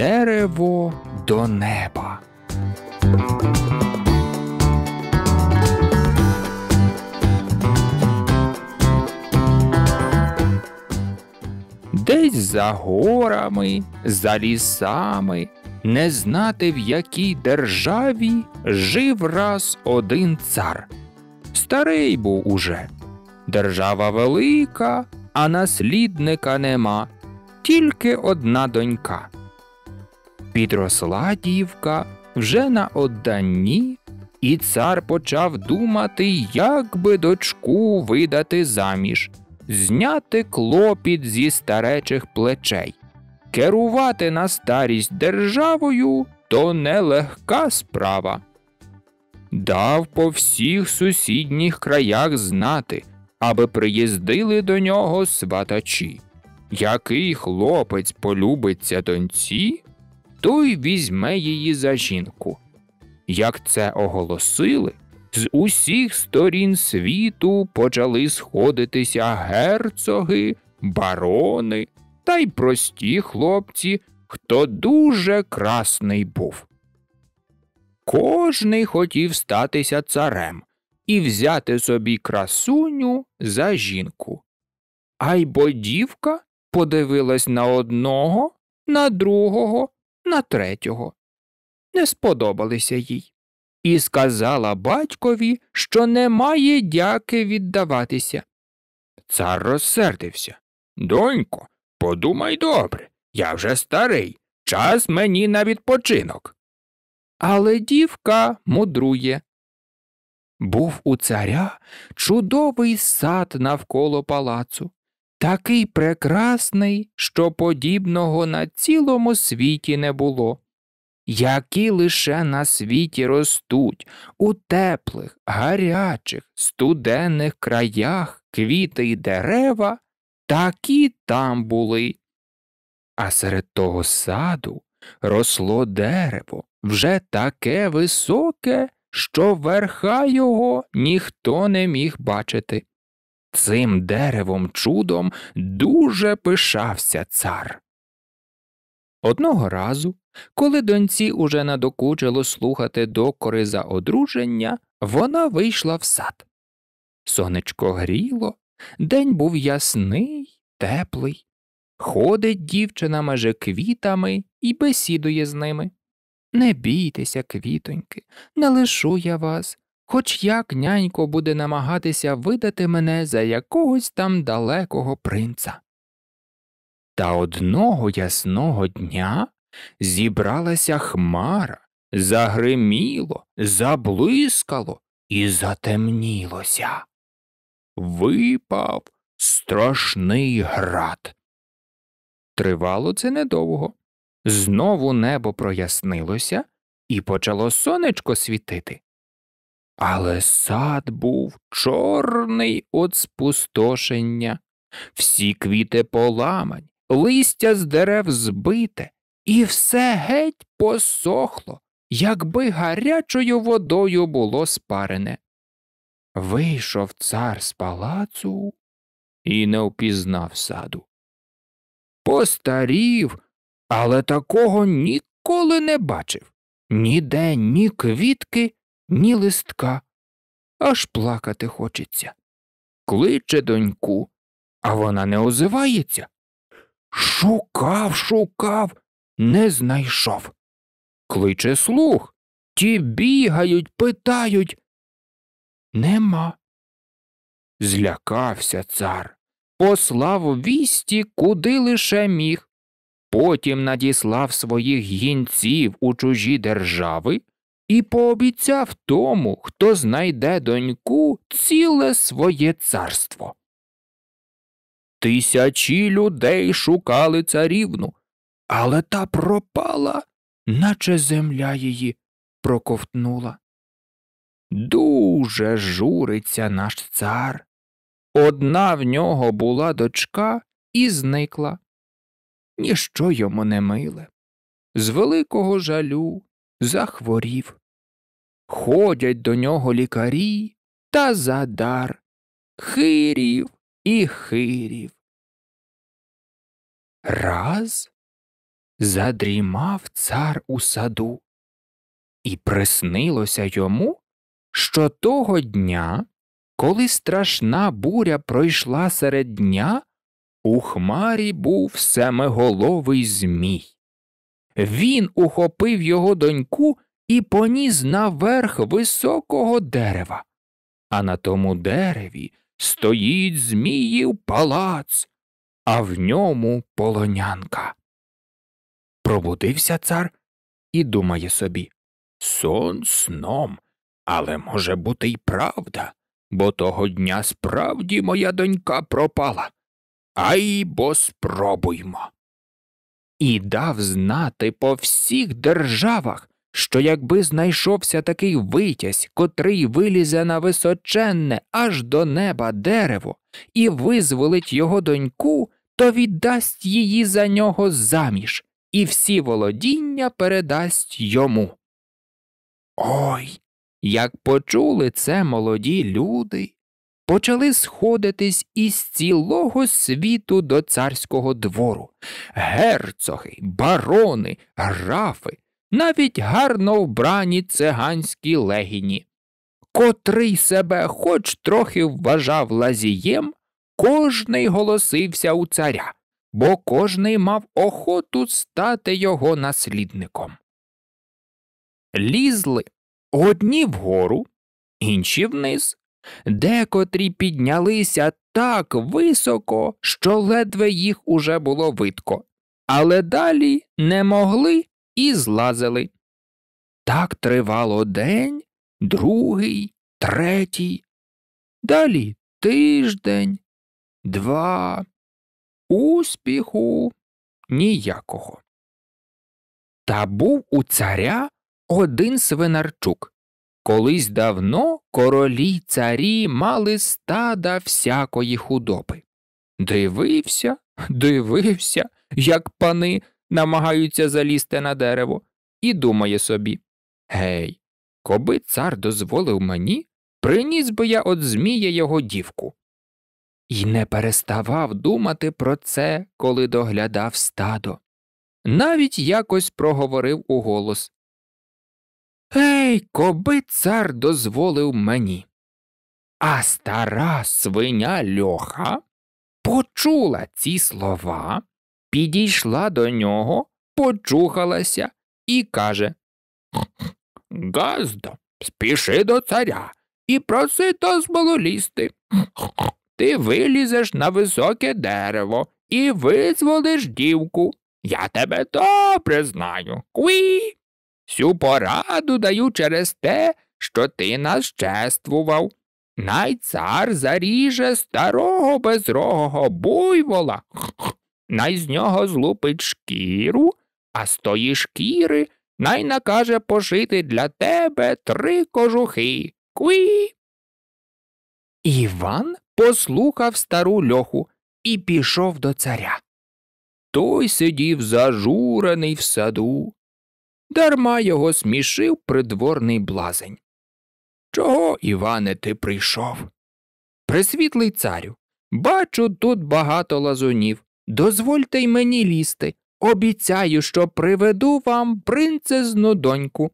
Дерево до неба. Десь за горами, за лісами, не знати в якій державі жив раз один цар. Старий був уже. Держава велика, а наслідника нема, тільки одна донька. Підросла дівка вже на одданні, і цар почав думати, як би дочку видати заміж, зняти клопіт зі старечих плечей. Керувати на старість державою то нелегка справа. Дав по всіх сусідніх краях знати, аби приїздили до нього сватачі. Який хлопець полюбиться доньці, той візьме її за жінку. Як це оголосили, з усіх сторін світу почали сходитися герцоги, барони та й прості хлопці, хто дуже красний був. Кожний хотів статися царем і взяти собі красуню за жінку. А й бодівка подивилась на одного, на другого, на третього. Не сподобалися їй. І сказала батькові, що не має дяки віддаватися. Цар розсердився. Донько, подумай добре. Я вже старий. Час мені на відпочинок. Але дівка мудрує. Був у царя чудовий сад навколо палацу такий прекрасний, що подібного на цілому світі не було, які лише на світі ростуть у теплих, гарячих, студенних краях квіти й дерева, такі там були. А серед того саду росло дерево вже таке високе, що верха його ніхто не міг бачити. Цим деревом чудом дуже пишався цар. Одного разу, коли доньці уже надокучило слухати докори за одруження, вона вийшла в сад. Сонечко гріло, день був ясний, теплий. Ходить дівчина майже квітами і бесідує з ними. Не бійтеся, квітоньки, не лишу я вас, хоч як нянько буде намагатися видати мене за якогось там далекого принца. Та одного ясного дня зібралася хмара, загриміло, заблискало і затемнілося. Випав страшний град. Тривало це недовго. Знову небо прояснилося і почало сонечко світити. Але сад був чорний від спустошення, всі квіти поламань, листя з дерев збите, і все геть посохло, якби гарячою водою було спарене. Вийшов цар з палацу і не впізнав саду. Постарів, але такого ніколи не бачив ніде ні квітки ні листка, аж плакати хочеться. Кличе доньку, а вона не озивається. Шукав, шукав, не знайшов. Кличе слух. Ті бігають, питають. Нема. Злякався цар, послав вісті, куди лише міг. Потім надіслав своїх гінців у чужі держави, і пообіцяв тому, хто знайде доньку ціле своє царство. Тисячі людей шукали царівну, але та пропала, наче земля її проковтнула. Дуже журиться наш цар. Одна в нього була дочка і зникла. Ніщо йому не миле. З великого жалю захворів ходять до нього лікарі та задар хирів і хирів. Раз задрімав цар у саду, і приснилося йому, що того дня, коли страшна буря пройшла серед дня, у хмарі був семиголовий Змій. Він ухопив його доньку і поніс наверх високого дерева. А на тому дереві стоїть Зміїв палац, а в ньому полонянка. Пробудився цар і думає собі Сон сном, але може бути й правда, бо того дня справді моя донька пропала. Ай бо спробуймо. І дав знати по всіх державах, що якби знайшовся такий витязь, котрий вилізе на височенне аж до неба дерево і визволить його доньку, то віддасть її за нього заміж і всі володіння передасть йому. Ой, як почули це молоді люди, почали сходитись із цілого світу до царського двору герцоги, барони, графи навіть гарно вбрані циганські легіні, котрий себе хоч трохи вважав лазієм, кожний голосився у царя, бо кожний мав охоту стати його наслідником. Лізли одні вгору, інші вниз, декотрі піднялися так високо, що ледве їх уже було видко, але далі не могли і злазили. Так тривало день, другий, третій. Далі тиждень, два. Успіху ніякого. Та був у царя один свинарчук. Колись давно королі царі мали стада всякої худоби. Дивився, дивився, як пани намагаються залізти на дерево, і думає собі Гей, коби цар дозволив мені, приніс би я от Змія його дівку. І не переставав думати про це, коли доглядав стадо. Навіть якось проговорив у голос Ей, коби цар дозволив мені. А стара свиня льоха почула ці слова підійшла до нього, почухалася і каже Газдо, спіши до царя і проси дозволу лізти. Ти вилізеш на високе дерево і визволиш дівку. Я тебе добре знаю. Кві. Сю пораду даю через те, що ти нас чествував. Най цар заріже старого безрогого буйвола, най з нього злупить шкіру, а з тої шкіри най накаже пошити для тебе три кожухи. Куї. Іван послухав стару льоху і пішов до царя. Той сидів зажурений в саду. Дарма його смішив придворний блазень. Чого, Іване, ти прийшов? Присвітлий царю. Бачу тут багато лазунів. Дозвольте й мені лізти. Обіцяю, що приведу вам принцезну доньку.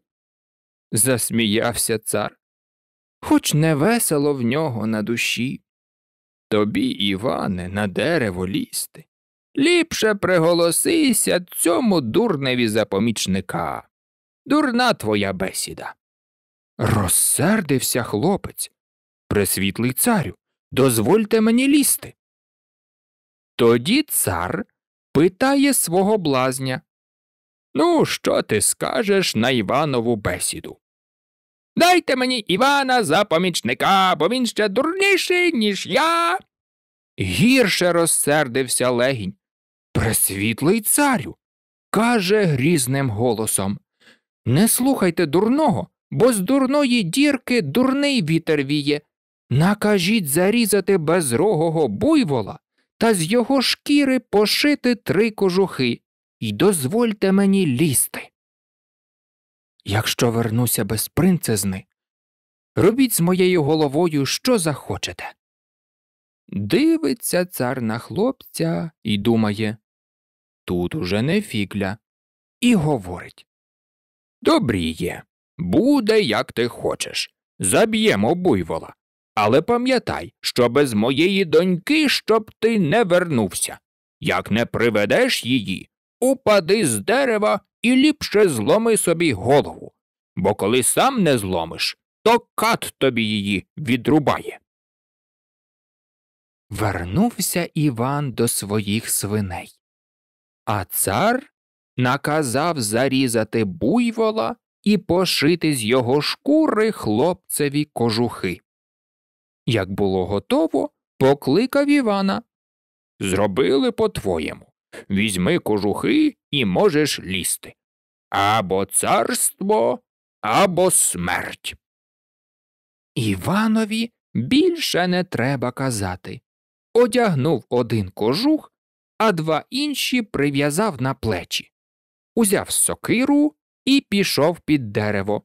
засміявся цар. Хоч не весело в нього на душі. Тобі, Іване, на дерево лізти. Ліпше приголосися цьому дурневі запомічника. Дурна твоя бесіда. Розсердився хлопець. Присвітлий царю, дозвольте мені лізти. Тоді цар питає свого блазня Ну, що ти скажеш на Іванову бесіду? Дайте мені Івана за помічника, бо він ще дурніший, ніж я. Гірше розсердився легінь. Пресвітлий царю. каже грізним голосом. Не слухайте дурного, бо з дурної дірки дурний вітер віє. Накажіть зарізати безрогого буйвола та з його шкіри пошити три кожухи, і дозвольте мені лізти. Якщо вернуся без принцезни, робіть з моєю головою що захочете. Дивиться цар на хлопця і думає тут уже не фікля. І говорить Добріє, буде, як ти хочеш. Заб'ємо буйвола, але пам'ятай, що без моєї доньки щоб ти не вернувся. Як не приведеш її, упади з дерева і ліпше зломи собі голову, бо коли сам не зломиш, то кат тобі її відрубає. Вернувся Іван до своїх свиней. А цар наказав зарізати буйвола і пошити з його шкури хлопцеві кожухи. Як було готово, покликав Івана. Зробили по твоєму. Візьми кожухи і можеш лізти. Або царство, або смерть. Іванові більше не треба казати. Одягнув один кожух, а два інші прив'язав на плечі. Узяв сокиру і пішов під дерево.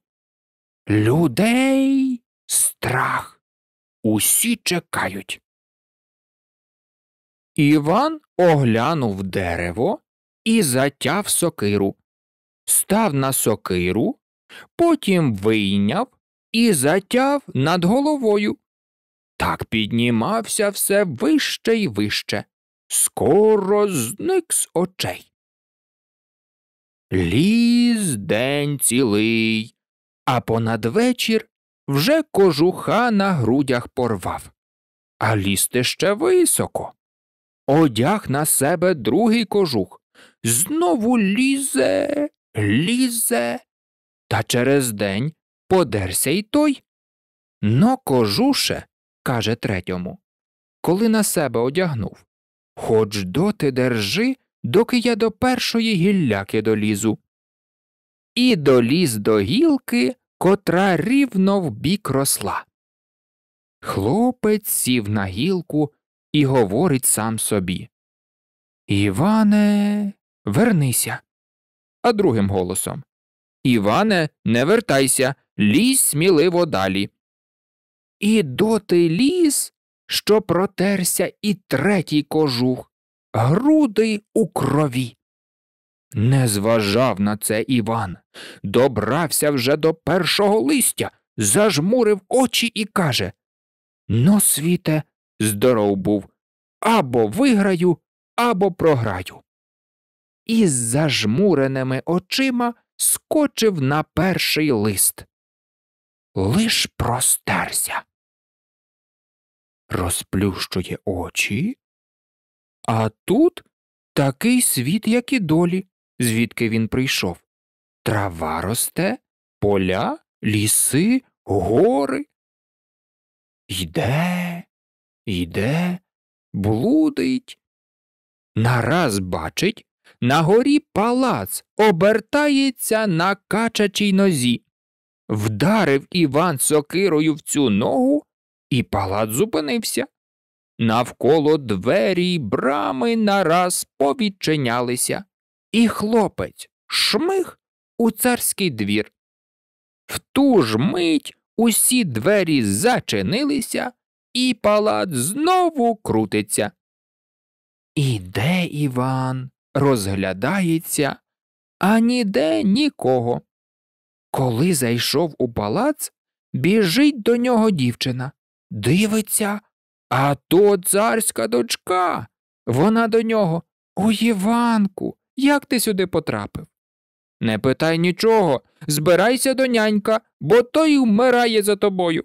Людей страх. Усі чекають. Іван оглянув дерево і затяв сокиру. Став на сокиру, потім вийняв і затяв над головою. Так піднімався все вище й вище. Скоро зник з очей. Ліз день цілий, а понад вечір вже кожуха на грудях порвав, а лізти ще високо. Одяг на себе другий кожух, знову лізе, лізе, та через день подерся й той. Но кожуше, каже третьому, коли на себе одягнув. Хоч доти держи, доки я до першої гілляки долізу. І доліз до гілки, котра рівно в бік росла. Хлопець сів на гілку і говорить сам собі Іване, вернися. А другим голосом Іване, не вертайся, лізь сміливо далі. І доти ліз, що протерся і третій кожух, грудий у крові. Не зважав на це Іван. Добрався вже до першого листя, зажмурив очі і каже Но, «Ну, світе, здоров був, або виграю, або програю. І з зажмуреними очима скочив на перший лист. Лиш простерся. Розплющує очі. А тут такий світ, як і долі звідки він прийшов. Трава росте, поля, ліси, гори. Йде, йде, блудить. Нараз бачить, на горі палац обертається на качачій нозі. Вдарив Іван сокирою в цю ногу, і палац зупинився. Навколо двері й брами нараз повідчинялися. І хлопець шмих у царський двір. В ту ж мить усі двері зачинилися, і палац знову крутиться. Іде Іван, розглядається, а ніде нікого. Коли зайшов у палац, біжить до нього дівчина, дивиться, а то царська дочка. Вона до нього. у Іванку, як ти сюди потрапив? Не питай нічого, збирайся до нянька, бо той вмирає за тобою.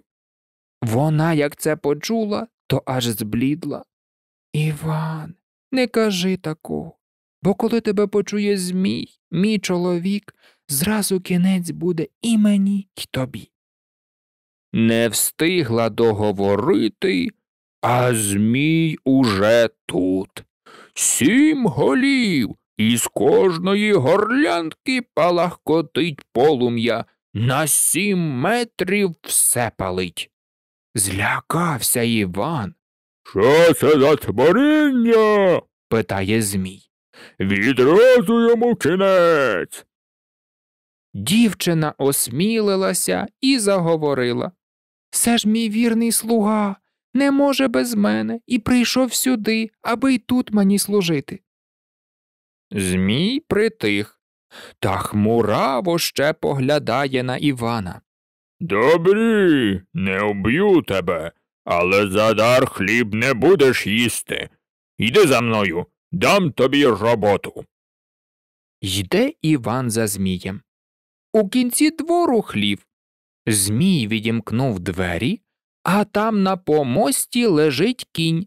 Вона, як це почула, то аж зблідла. Іван, не кажи такого, бо коли тебе почує Змій, мій чоловік, зразу кінець буде і мені, і тобі. Не встигла договорити, а Змій уже тут. Сім голів, із кожної горлянки палахкотить полум'я, на сім метрів все палить. Злякався Іван. Що це за творіння? питає Змій. Відразу йому кінець. Дівчина осмілилася і заговорила. Се ж мій вірний слуга, не може без мене і прийшов сюди, аби й тут мені служити. Змій притих, та хмураво ще поглядає на Івана. Добрі, не вб'ю тебе, але за дар хліб не будеш їсти. Йди за мною, дам тобі роботу. Йде Іван за Змієм. У кінці двору хлів. Змій відімкнув двері, а там на помості лежить кінь.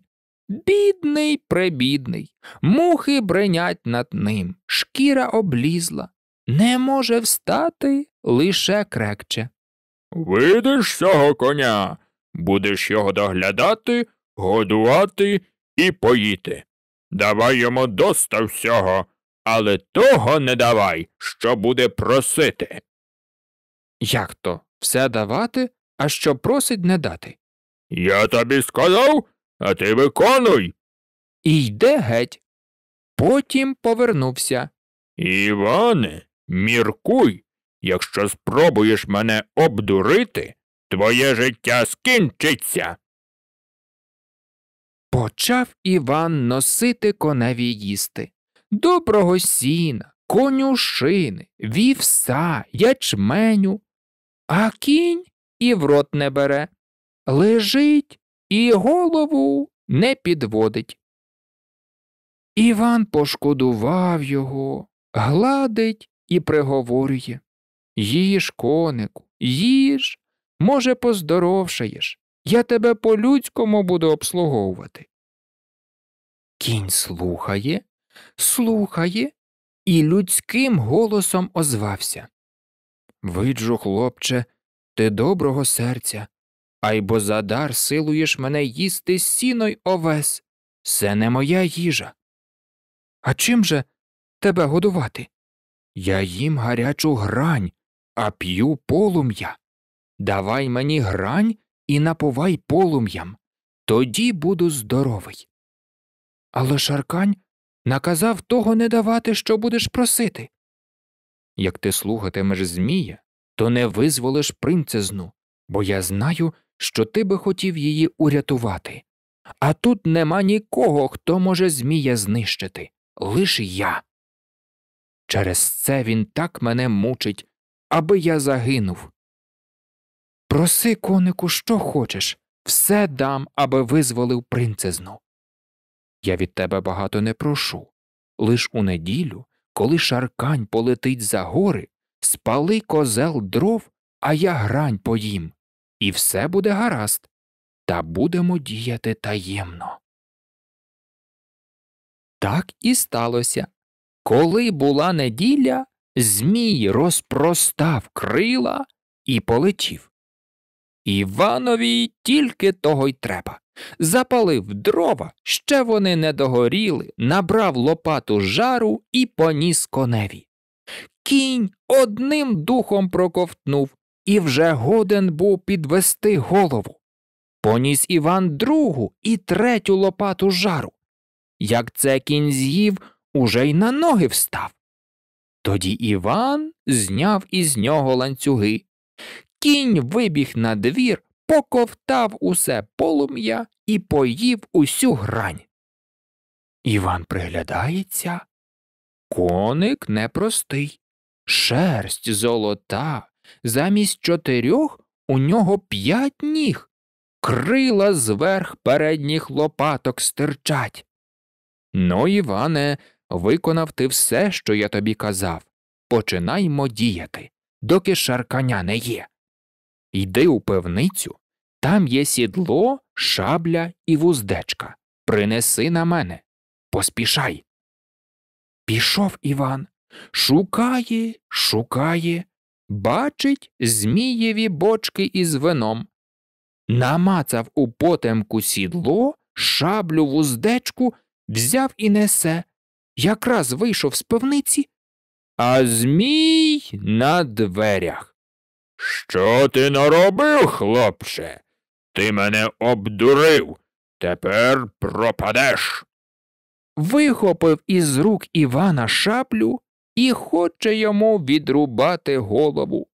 Бідний, пребідний, мухи бренять над ним, шкіра облізла, не може встати, лише крекче. Видиш цього коня, будеш його доглядати, годувати і поїти. Давай йому доста всього, але того не давай, що буде просити. Як то все давати, а що просить не дати? Я тобі сказав. А ти виконуй. І йде геть. Потім повернувся. Іване, міркуй. Якщо спробуєш мене обдурити, твоє життя скінчиться. Почав Іван носити коневі їсти. Доброго сіна, конюшини, вівса, ячменю, а кінь і в рот не бере. Лежить і голову не підводить. Іван пошкодував його, гладить і приговорює Їж, конику, їж, може, поздоровшаєш. Я тебе по людському буду обслуговувати. Кінь слухає, слухає і людським голосом озвався. Виджу, хлопче, ти доброго серця, Айбо за дар силуєш мене їсти сіно й овес. Це не моя їжа. А чим же тебе годувати? Я їм гарячу грань, а п'ю полум'я. Давай мені грань і наповай полум'ям. Тоді буду здоровий. Але Шаркань наказав того не давати, що будеш просити. Як ти слухатимеш Змія, то не визволиш принцезну, бо я знаю, що ти би хотів її урятувати. А тут нема нікого, хто може Змія знищити, лиш я. Через це він так мене мучить, аби я загинув. Проси, конику, що хочеш, все дам, аби визволив принцезну. Я від тебе багато не прошу. Лиш у неділю, коли шаркань полетить за гори, спали козел дров, а я грань поїм і все буде гаразд, та будемо діяти таємно. Так і сталося. Коли була неділя, Змій розпростав крила і полетів. Іванові тільки того й треба. Запалив дрова, ще вони не догоріли, набрав лопату жару і поніс коневі. Кінь одним духом проковтнув, і вже годен був підвести голову. Поніс Іван другу і третю лопату жару. Як це кінь з'їв, уже й на ноги встав. Тоді Іван зняв із нього ланцюги. Кінь вибіг на двір, поковтав усе полум'я і поїв усю грань. Іван приглядається. Коник непростий, шерсть золота, замість чотирьох у нього п'ять ніг, крила зверх передніх лопаток стирчать. Ну, Іване, виконав ти все, що я тобі казав. Починаймо діяти, доки шарканя не є. Йди у певницю, там є сідло, шабля і вуздечка. Принеси на мене. Поспішай. Пішов Іван. Шукає, шукає, бачить змієві бочки із вином. Намацав у потемку сідло, шаблю в уздечку, взяв і несе. Якраз вийшов з пивниці, а Змій на дверях. Що ти наробив, хлопче? Ти мене обдурив. Тепер пропадеш. Вихопив із рук Івана шаблю, і хоче йому відрубати голову.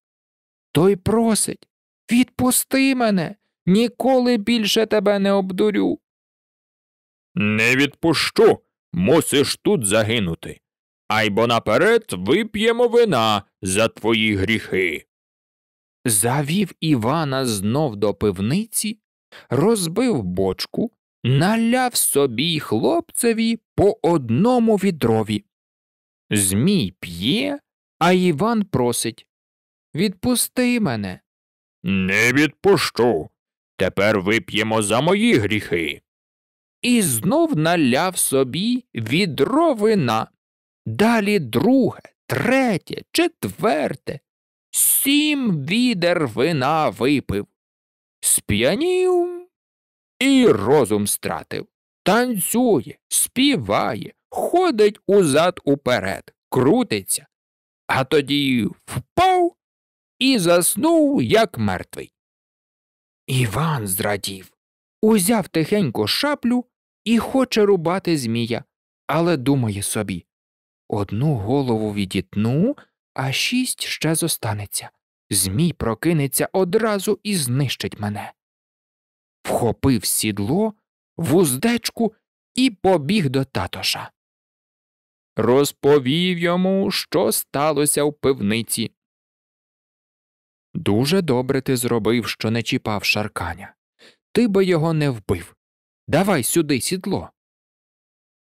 Той просить відпусти мене, ніколи більше тебе не обдурю. Не відпущу, мусиш тут загинути. Айбо наперед вип'ємо вина за твої гріхи. Завів Івана знов до пивниці, розбив бочку, наляв собі хлопцеві по одному відрові. Змій п'є, а Іван просить Відпусти мене. Не відпущу. Тепер вип'ємо за мої гріхи. І знов наляв собі відро вина. Далі друге, третє, четверте. Сім відер вина випив. Сп'янів і розум стратив, танцює, співає, ходить узад уперед, крутиться, а тоді впав і заснув, як мертвий. Іван зрадів, узяв тихенько шаплю і хоче рубати Змія, але думає собі одну голову відітну, а шість ще зостанеться. Змій прокинеться одразу і знищить мене. Вхопив сідло, вуздечку і побіг до татоша розповів йому, що сталося в пивниці. Дуже добре ти зробив, що не чіпав шарканя. Ти би його не вбив. Давай сюди сідло.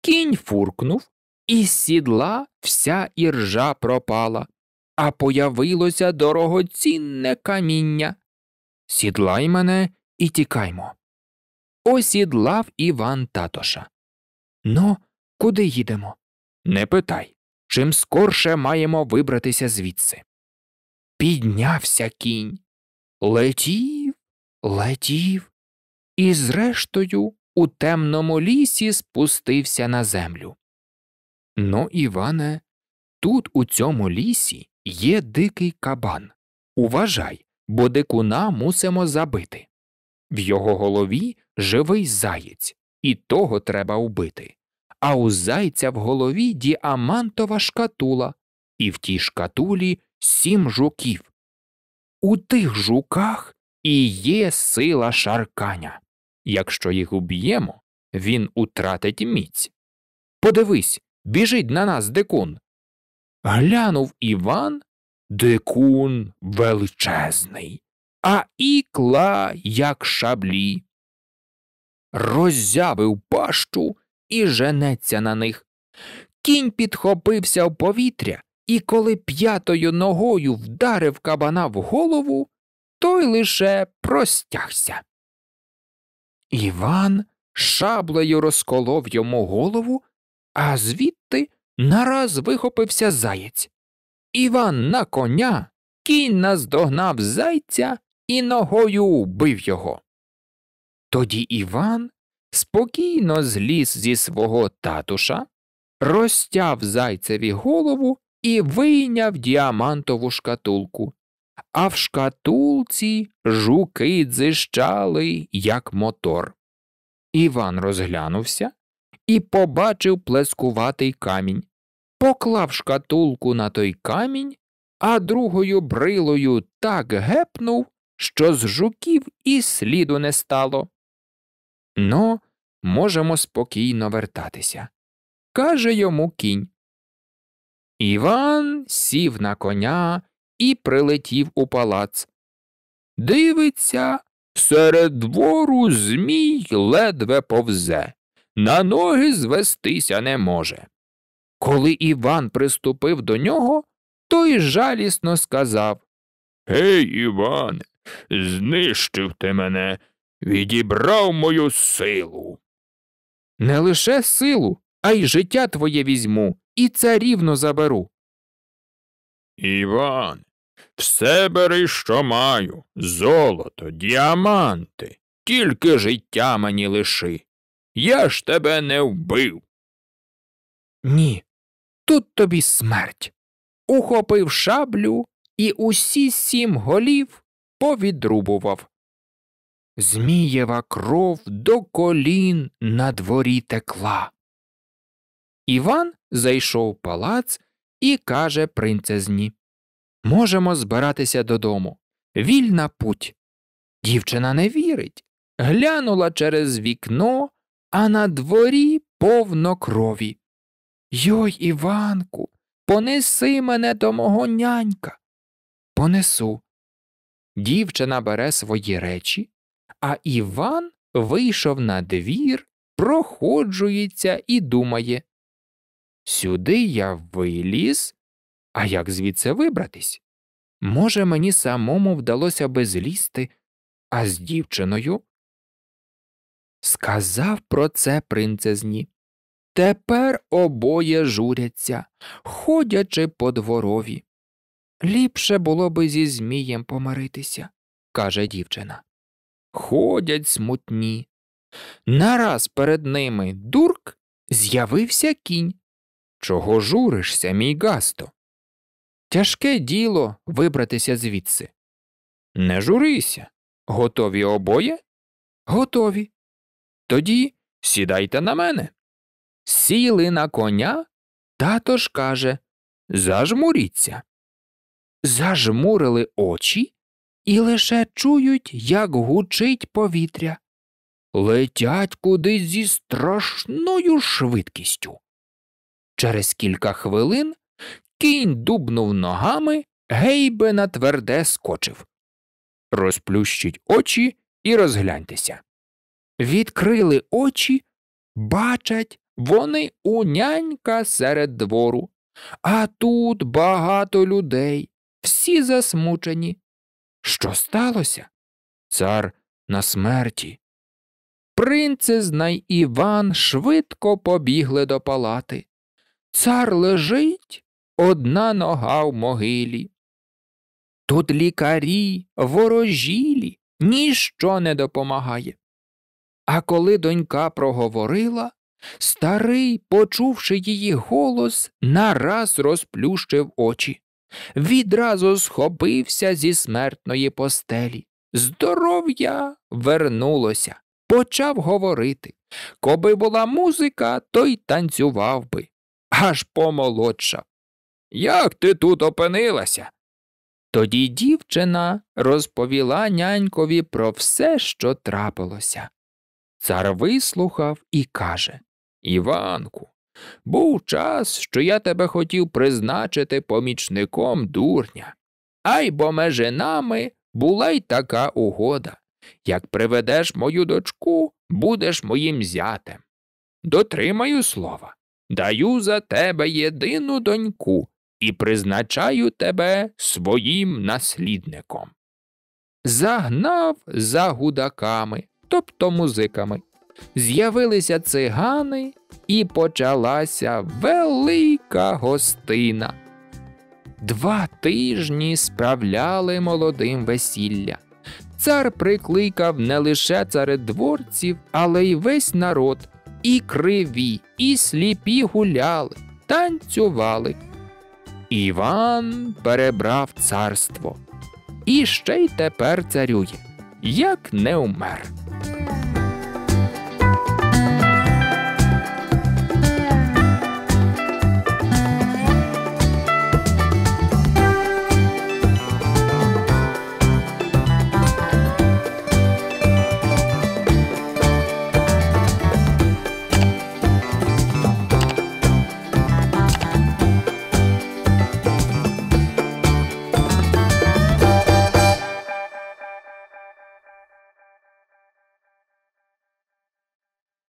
Кінь фуркнув, і з сідла вся іржа пропала, а появилося дорогоцінне каміння. Сідлай мене і тікаймо. Осідлав Іван Татоша. Ну, куди їдемо? Не питай чим скорше маємо вибратися звідси. Піднявся кінь, летів, летів, і, зрештою, у темному лісі спустився на землю. Ну, Іване, тут у цьому лісі є дикий кабан. Уважай, бо дикуна мусимо забити. В його голові живий заєць, і того треба убити а у зайця в голові діамантова шкатула, і в тій шкатулі сім жуків. У тих жуках і є сила шаркання. Якщо їх уб'ємо, він утратить міць. Подивись, біжить на нас дикун. Глянув Іван дикун величезний, а ікла, як шаблі. Роззявив пащу і женеться на них. Кінь підхопився в повітря, і коли п'ятою ногою вдарив кабана в голову, той лише простягся. Іван шаблею розколов йому голову, а звідти нараз вихопився заєць. Іван на коня, кінь наздогнав зайця і ногою вбив його. Тоді Іван спокійно зліз зі свого татуша, розтяв зайцеві голову і вийняв діамантову шкатулку. А в шкатулці жуки дзищали, як мотор. Іван розглянувся і побачив плескуватий камінь, поклав шкатулку на той камінь, а другою брилою так гепнув, що з жуків і сліду не стало. Ну, можемо спокійно вертатися. Каже йому кінь. Іван сів на коня і прилетів у палац. Дивиться, серед двору змій ледве повзе, на ноги звестися не може. Коли Іван приступив до нього, той жалісно сказав Гей, Іване, знищив ти мене, відібрав мою силу. Не лише силу, а й життя твоє візьму і царівно заберу. Іван, все бери, що маю, золото, діаманти, тільки життя мені лиши. Я ж тебе не вбив. Ні, тут тобі смерть. Ухопив шаблю і усі сім голів повідрубував. Змієва кров до колін на дворі текла. Іван зайшов в палац і каже принцезні Можемо збиратися додому. Вільна путь. Дівчина не вірить. Глянула через вікно, а на дворі повно крові. Йой, Іванку, понеси мене до мого нянька. Понесу. Дівчина бере свої речі, а Іван вийшов на двір, проходжується і думає Сюди я виліз, а як звідси вибратись? Може, мені самому вдалося би злізти, а з дівчиною? Сказав про це принцезні. Тепер обоє журяться, ходячи по дворові. Ліпше було би зі Змієм помиритися, каже дівчина ходять смутні. Нараз перед ними дурк з'явився кінь. Чого журишся, мій Гасто? Тяжке діло вибратися звідси. Не журися. Готові обоє? Готові. Тоді сідайте на мене. Сіли на коня, тато ж каже Зажмуріться. Зажмурили очі і лише чують, як гучить повітря. Летять кудись зі страшною швидкістю. Через кілька хвилин кінь дубнув ногами, гейбе на тверде скочив. Розплющіть очі і розгляньтеся. Відкрили очі, бачать, вони у нянька серед двору. А тут багато людей, всі засмучені, що сталося? Цар на смерті. Принцезна й Іван швидко побігли до палати. Цар лежить одна нога в могилі. Тут лікарі, ворожілі, ніщо не допомагає. А коли донька проговорила, старий, почувши її голос, нараз розплющив очі відразу схопився зі смертної постелі. Здоров'я вернулося, почав говорити. Коби була музика, то й танцював би. Аж помолодшав. Як ти тут опинилася? Тоді дівчина розповіла нянькові про все, що трапилося. Цар вислухав і каже Іванку, був час, що я тебе хотів призначити помічником дурня. Ай бо межи нами була й така угода. Як приведеш мою дочку, будеш моїм зятем. Дотримаю слова, даю за тебе єдину доньку і призначаю тебе своїм наслідником. Загнав за гудаками, тобто музиками. З'явилися цигани і почалася велика гостина. Два тижні справляли молодим весілля. Цар прикликав не лише царедворців, але й весь народ. І криві, і сліпі гуляли, танцювали. Іван перебрав царство. І ще й тепер царює, як не умер.